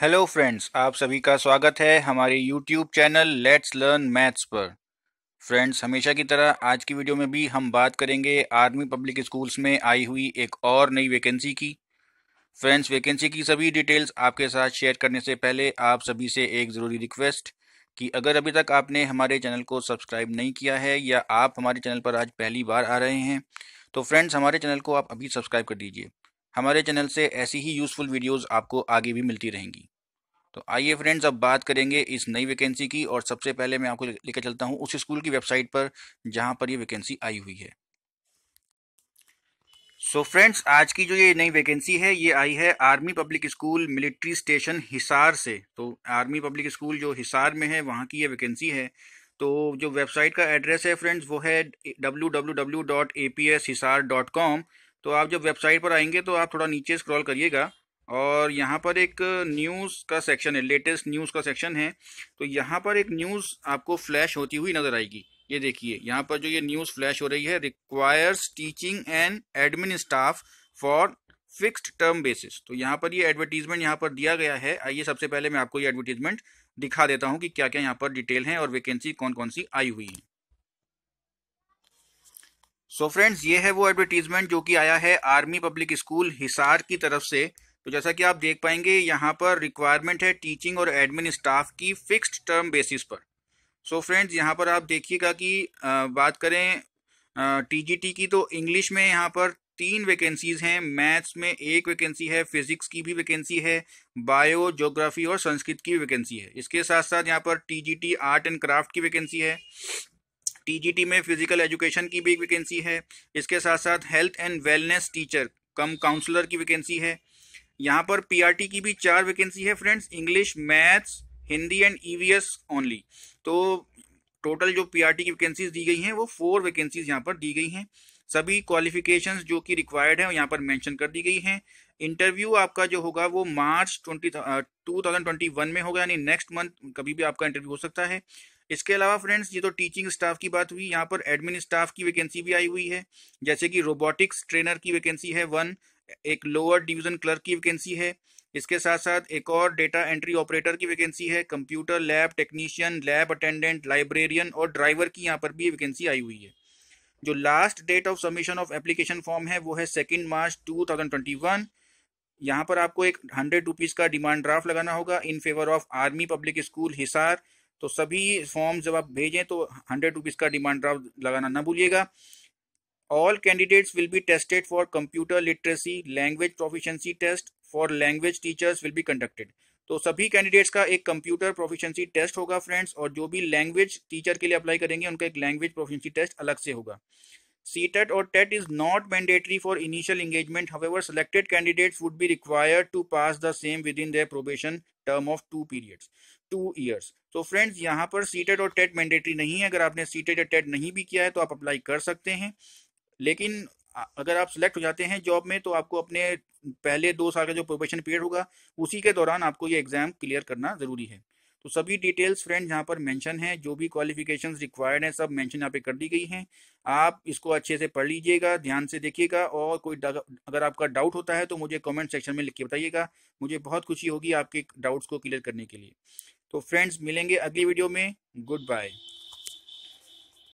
Hello friends आप सभी का स्वागत है हमारे YouTube channel let's learn maths पर फ्रेंड्स हमेशा की तरह आज की वीडियो में भी हम बात करेंगे आर्मी पब्लिक स्कूल्स में आई हुई एक और नई वैकेंसी की फ्रेंड्स वैकेंसी की सभी डिटेल्स आपके साथ शेयर करने से पहले आप सभी से एक ज़रूरी रिक्वेस्ट कि अगर अभी तक आपने हमारे चैनल को सब्सक्राइब नहीं किया है या आप हमारे चैनल पर आज पहली बार आ रहे हैं तो फ्रेंड्स हमारे चैनल को आप अभी सब्सक्राइब कर दीजिए हमारे चैनल से ऐसी ही यूज़फुल वीडियोस आपको आगे भी मिलती रहेंगी तो आइए फ्रेंड्स अब बात करेंगे इस नई वैकेंसी की और सबसे पहले मैं आपको लेकर चलता हूँ उस स्कूल की वेबसाइट पर जहां पर ये वैकेंसी आई हुई है सो so फ्रेंड्स आज की जो ये नई वैकेंसी है ये आई है army public school military station Hisar से तो आर्मी पब्लिक स्कूल जो हिसार में है वहाँ की ये वैकेंसी है तो जो वेबसाइट का एड्रेस है फ्रेंड्स वो है W W W dot A P S Hisar dot com तो आप जब वेबसाइट पर आएंगे तो आप थोड़ा नीचे स्क्रॉल करिएगा और यहाँ पर एक न्यूज़ का सेक्शन है लेटेस्ट न्यूज़ का सेक्शन है तो यहाँ पर एक न्यूज़ आपको फ्लैश होती हुई नज़र आएगी ये देखिए यहाँ पर जो ये न्यूज़ फ्लैश हो रही है requires teaching and admin staff for fixed term basis तो यहाँ पर ये एडवर्टीजमेंट यहाँ पर दिया गया है आइए सबसे पहले मैं आपको ये एडवर्टीजमेंट दिखा देता हूँ कि क्या क्या यहाँ पर डिटेल है और वैकेंसी कौन कौन सी आई हुई है सो so फ्रेंड्स ये है वो एडवर्टीजमेंट जो कि आया है आर्मी पब्लिक स्कूल हिसार की तरफ से तो जैसा कि आप देख पाएंगे यहाँ पर रिक्वायरमेंट है टीचिंग और एडमिन स्टाफ की फिक्स्ड टर्म बेसिस पर सो so फ्रेंड्स यहाँ पर आप देखिएगा कि बात करें टीजीटी की तो इंग्लिश में यहाँ पर तीन वैकेंसीज हैं मैथ्स में एक वैकेंसी है फिजिक्स की भी वैकेंसी है बायो जोग्राफी और संस्कृत की वैकेंसी है इसके साथ साथ यहाँ पर टी आर्ट एंड क्राफ्ट की वैकेंसी है टीजीटी में फिजिकल एजुकेशन की भी वैकेंसी है इसके साथ साथ health and wellness teacher cum counsellor की वैकेंसी है यहाँ पर पीआरटी की भी चार वैकेंसी है friends English maths Hindi and EVS only तो टोटल जो पीआरटी की वैकेंसीज दी गई हैं वो फोर वैकेंसीज यहाँ पर दी गई हैं सभी क्वालिफिकेशंस जो कि रिक्वायर्ड है यहाँ पर मेंशन कर दी गई हैं इंटरव्यू आपका जो होगा वो March twenty two thousand twenty one में होगा यानी नेक्स्ट मंथ कभी भी आपका इंटरव्यू हो सकता है इसके अलावा फ्रेंड्स ये तो टीचिंग स्टाफ की बात हुई यहाँ पर एडमिन स्टाफ की वैकेंसी भी आई हुई है जैसे कि रोबोटिक्स ट्रेनर की वैकेंसी है वन एक लोअर डिवीजन क्लर्क की वैकेंसी है इसके साथ साथ एक और डेटा एंट्री ऑपरेटर की वैकेंसी है computer lab technician lab attendant librarian और ड्राइवर की यहाँ पर भी वैकेंसी आई हुई है जो last date of submission of application form है वो है second March two thousand twenty one यहाँ पर आपको एक हंड्रेड रुपीज़ का डिमांड ड्राफ्ट लगाना होगा in favour of army public school Hisar तो सभी फॉर्म जब आप भेजें तो हंड्रेड रुपीज़ का डिमांड ड्राफ्ट लगाना ना भूलिएगा all candidates will be tested for computer literacy language proficiency test for language teachers will be conducted तो सभी कैंडिडेट्स का एक कंप्यूटर प्रोफिशंसी टेस्ट होगा फ्रेंड्स और जो भी लैंग्वेज टीचर के लिए अप्लाई करेंगे उनका एक लैंग्वेज प्रोफिशंसी टेस्ट अलग से होगा CTET or TET is not mandatory for initial engagement. However, selected candidates would be required to pass the same within their probation term of two periods, two years. So, friends, यहाँ पर CTET और TET mandatory नहीं है अगर आपने CTET या TET नहीं भी किया है तो आप apply कर सकते हैं लेकिन अगर आप select हो जाते हैं job में तो आपको अपने पहले दो साल का जो probation period होगा उसी के दौरान आपको ये exam clear करना जरूरी है तो सभी डिटेल्स फ्रेंड यहाँ पर मेंशन है जो भी क्वालिफिकेशन रिक्वायर्ड है सब मेंशन यहाँ पे कर दी गई हैं आप इसको अच्छे से पढ़ लीजिएगा ध्यान से देखिएगा और कोई अगर आपका डाउट होता है तो मुझे कमेंट सेक्शन में लिख के बताइएगा मुझे बहुत खुशी होगी आपके डाउट्स को क्लियर करने के लिए तो फ्रेंड्स मिलेंगे अगली वीडियो में गुड बाय